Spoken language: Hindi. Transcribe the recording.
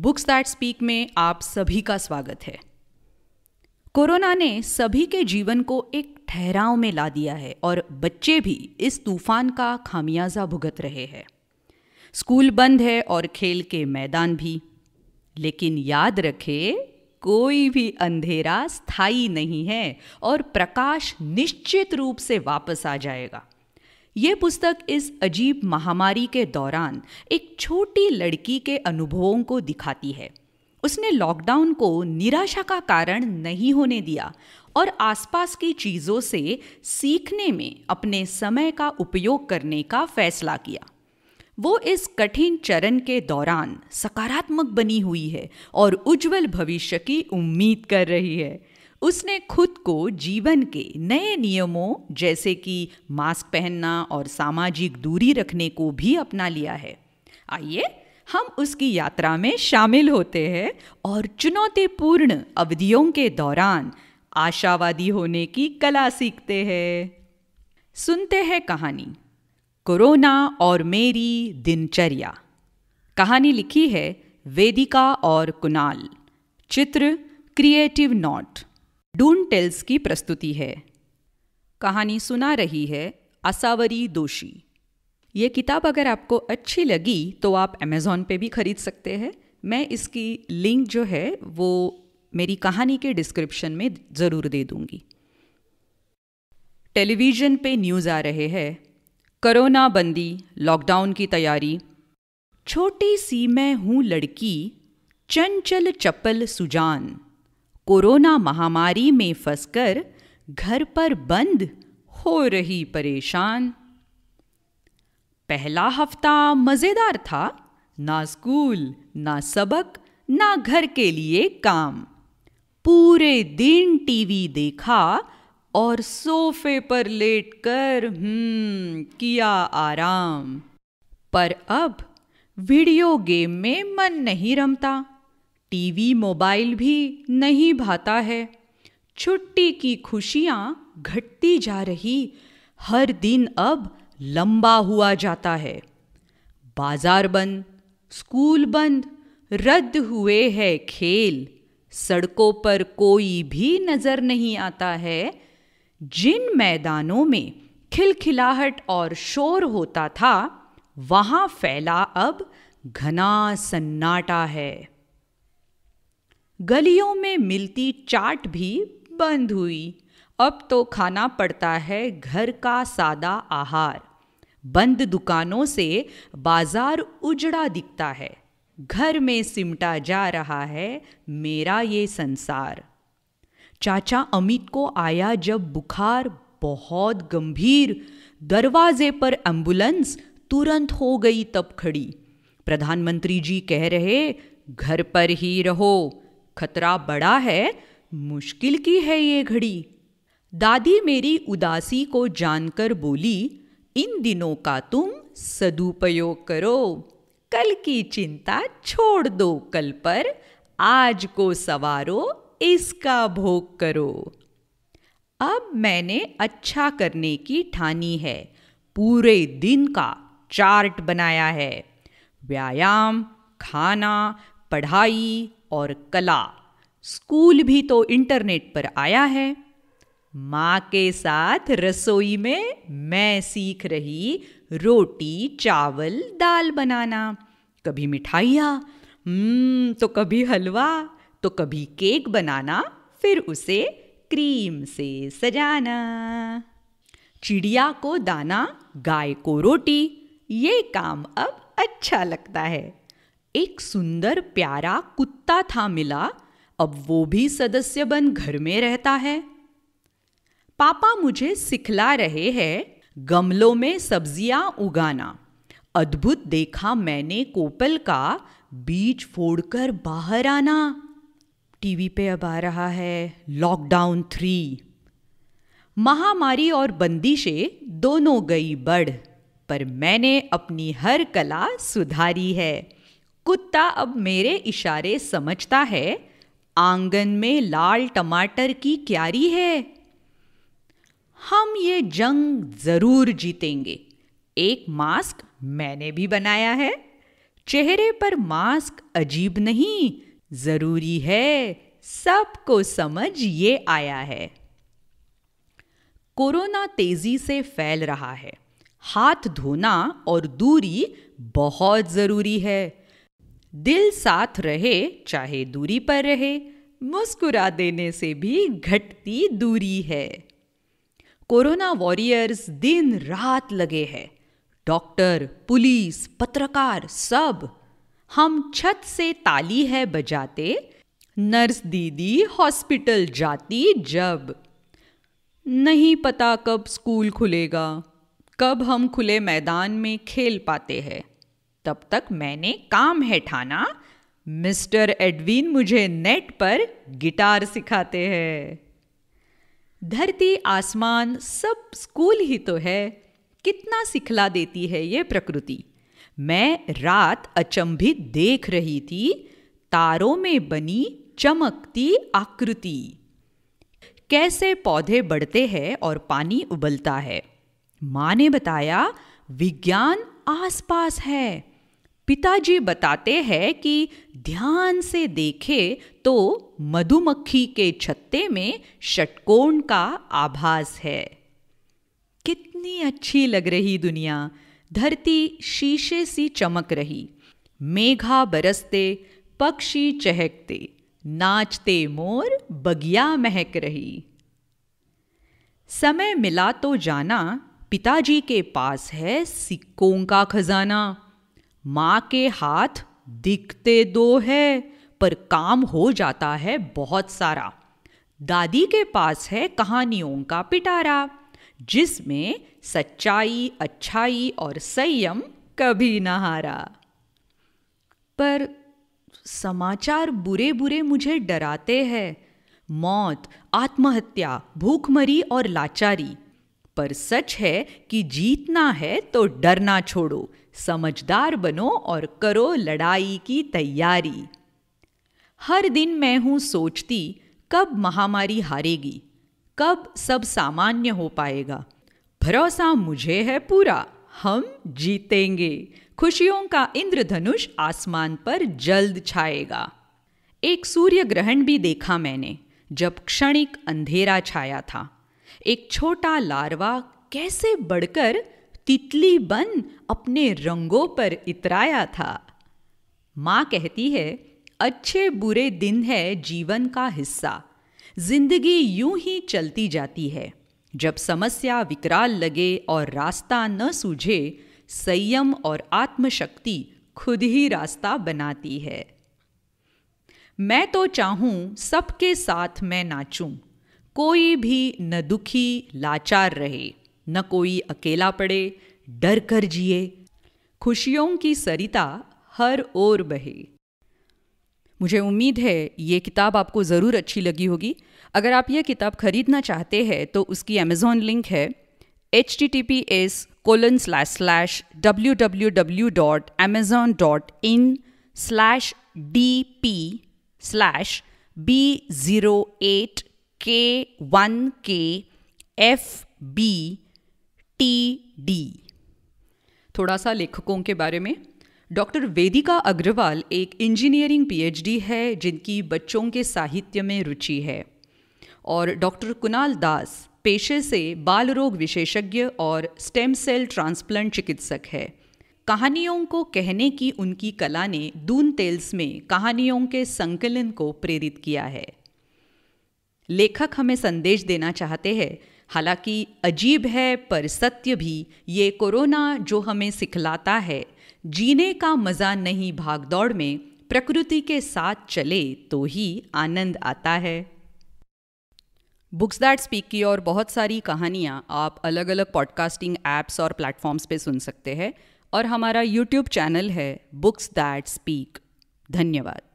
बुक्स दैट स्पीक में आप सभी का स्वागत है कोरोना ने सभी के जीवन को एक ठहराव में ला दिया है और बच्चे भी इस तूफान का खामियाजा भुगत रहे हैं स्कूल बंद है और खेल के मैदान भी लेकिन याद रखे कोई भी अंधेरा स्थायी नहीं है और प्रकाश निश्चित रूप से वापस आ जाएगा ये पुस्तक इस अजीब महामारी के दौरान एक छोटी लड़की के अनुभवों को दिखाती है उसने लॉकडाउन को निराशा का कारण नहीं होने दिया और आसपास की चीज़ों से सीखने में अपने समय का उपयोग करने का फैसला किया वो इस कठिन चरण के दौरान सकारात्मक बनी हुई है और उज्जवल भविष्य की उम्मीद कर रही है उसने खुद को जीवन के नए नियमों जैसे कि मास्क पहनना और सामाजिक दूरी रखने को भी अपना लिया है आइए हम उसकी यात्रा में शामिल होते हैं और चुनौतीपूर्ण अवधियों के दौरान आशावादी होने की कला सीखते हैं सुनते हैं कहानी कोरोना और मेरी दिनचर्या कहानी लिखी है वेदिका और कुनाल चित्र क्रिएटिव नॉट डून टेल्स की प्रस्तुति है कहानी सुना रही है असावरी दोषी ये किताब अगर आपको अच्छी लगी तो आप अमेजोन पे भी खरीद सकते हैं मैं इसकी लिंक जो है वो मेरी कहानी के डिस्क्रिप्शन में ज़रूर दे दूंगी टेलीविज़न पे न्यूज़ आ रहे हैं करोना बंदी लॉकडाउन की तैयारी छोटी सी मैं हूँ लड़की चंचल चपल सुजान कोरोना महामारी में फंसकर घर पर बंद हो रही परेशान पहला हफ्ता मज़ेदार था ना स्कूल ना सबक ना घर के लिए काम पूरे दिन टीवी देखा और सोफे पर लेटकर हम्म किया आराम पर अब वीडियो गेम में मन नहीं रमता टीवी मोबाइल भी नहीं भाता है छुट्टी की खुशियाँ घटती जा रही हर दिन अब लंबा हुआ जाता है बाजार बंद स्कूल बंद रद्द हुए हैं खेल सड़कों पर कोई भी नज़र नहीं आता है जिन मैदानों में खिलखिलाहट और शोर होता था वहां फैला अब घना सन्नाटा है गलियों में मिलती चाट भी बंद हुई अब तो खाना पड़ता है घर का सादा आहार बंद दुकानों से बाजार उजड़ा दिखता है घर में सिमटा जा रहा है मेरा ये संसार चाचा अमित को आया जब बुखार बहुत गंभीर दरवाजे पर एम्बुलेंस तुरंत हो गई तब खड़ी प्रधानमंत्री जी कह रहे घर पर ही रहो खतरा बड़ा है मुश्किल की है ये घड़ी दादी मेरी उदासी को जानकर बोली इन दिनों का तुम सदुपयोग करो कल की चिंता छोड़ दो कल पर आज को सवारो इसका भोग करो अब मैंने अच्छा करने की ठानी है पूरे दिन का चार्ट बनाया है व्यायाम खाना पढ़ाई और कला स्कूल भी तो इंटरनेट पर आया है माँ के साथ रसोई में मैं सीख रही रोटी चावल दाल बनाना कभी मिठाइयाँ हम्म, तो कभी हलवा तो कभी केक बनाना फिर उसे क्रीम से सजाना चिड़िया को दाना गाय को रोटी ये काम अब अच्छा लगता है एक सुंदर प्यारा कुत्ता था मिला अब वो भी सदस्य बन घर में रहता है पापा मुझे सिखला रहे हैं गमलों में सब्जियां उगाना अद्भुत देखा मैंने कोपल का बीज फोड़कर बाहर आना टीवी पे अब आ रहा है लॉकडाउन थ्री महामारी और बंदिशे दोनों गई बढ़ पर मैंने अपनी हर कला सुधारी है कुत्ता अब मेरे इशारे समझता है आंगन में लाल टमाटर की क्यारी है हम ये जंग जरूर जीतेंगे एक मास्क मैंने भी बनाया है चेहरे पर मास्क अजीब नहीं जरूरी है सबको समझ ये आया है कोरोना तेजी से फैल रहा है हाथ धोना और दूरी बहुत जरूरी है दिल साथ रहे चाहे दूरी पर रहे मुस्कुरा देने से भी घटती दूरी है कोरोना वॉरियर्स दिन रात लगे हैं डॉक्टर पुलिस पत्रकार सब हम छत से ताली है बजाते नर्स दीदी हॉस्पिटल जाती जब नहीं पता कब स्कूल खुलेगा कब हम खुले मैदान में खेल पाते हैं तब तक मैंने काम है ठाना मिस्टर एडवीन मुझे नेट पर गिटार सिखाते हैं धरती आसमान सब स्कूल ही तो है कितना सिखला देती है ये प्रकृति मैं रात अचंभित देख रही थी तारों में बनी चमकती आकृति कैसे पौधे बढ़ते हैं और पानी उबलता है माँ ने बताया विज्ञान आसपास है पिताजी बताते हैं कि ध्यान से देखे तो मधुमक्खी के छत्ते में षटकोण का आभास है कितनी अच्छी लग रही दुनिया धरती शीशे सी चमक रही मेघा बरसते पक्षी चहकते नाचते मोर बगिया महक रही समय मिला तो जाना पिताजी के पास है सिक्कों का खजाना माँ के हाथ दिखते दो है पर काम हो जाता है बहुत सारा दादी के पास है कहानियों का पिटारा जिसमें सच्चाई अच्छाई और संयम कभी न हारा पर समाचार बुरे बुरे मुझे डराते हैं मौत आत्महत्या भूखमरी और लाचारी पर सच है कि जीतना है तो डरना छोड़ो समझदार बनो और करो लड़ाई की तैयारी हर दिन मैं हूँ सोचती कब महामारी हारेगी कब सब सामान्य हो पाएगा भरोसा मुझे है पूरा हम जीतेंगे खुशियों का इंद्रधनुष आसमान पर जल्द छाएगा एक सूर्य ग्रहण भी देखा मैंने जब क्षणिक अंधेरा छाया था एक छोटा लार्वा कैसे बढ़कर तितली बन अपने रंगों पर इतराया था माँ कहती है अच्छे बुरे दिन है जीवन का हिस्सा जिंदगी यूं ही चलती जाती है जब समस्या विकराल लगे और रास्ता न सूझे संयम और आत्मशक्ति खुद ही रास्ता बनाती है मैं तो चाहूं सबके साथ मैं नाचूं कोई भी न दुखी लाचार रहे न कोई अकेला पड़े डर कर जिए खुशियों की सरिता हर ओर बहे मुझे उम्मीद है ये किताब आपको ज़रूर अच्छी लगी होगी अगर आप यह किताब खरीदना चाहते हैं तो उसकी अमेजोन लिंक है H T T P S colon slash slash W W W dot Amazon dot in slash D P slash B zero eight K one K F B T D थोड़ा सा लेखकों के बारे में डॉक्टर वेदिका अग्रवाल एक इंजीनियरिंग पीएचडी है जिनकी बच्चों के साहित्य में रुचि है और डॉक्टर कुणाल दास पेशे से बाल रोग विशेषज्ञ और स्टेम सेल ट्रांसप्लांट चिकित्सक है कहानियों को कहने की उनकी कला ने दून तेल्स में कहानियों के संकलन को प्रेरित किया है लेखक हमें संदेश देना चाहते हैं हालांकि अजीब है पर सत्य भी ये कोरोना जो हमें सिखलाता है जीने का मज़ा नहीं भागदौड़ में प्रकृति के साथ चले तो ही आनंद आता है बुक्स दैट स्पीक की और बहुत सारी कहानियाँ आप अलग अलग पॉडकास्टिंग ऐप्स और प्लेटफॉर्म्स पे सुन सकते हैं और हमारा यूट्यूब चैनल है बुक्स दैट स्पीक धन्यवाद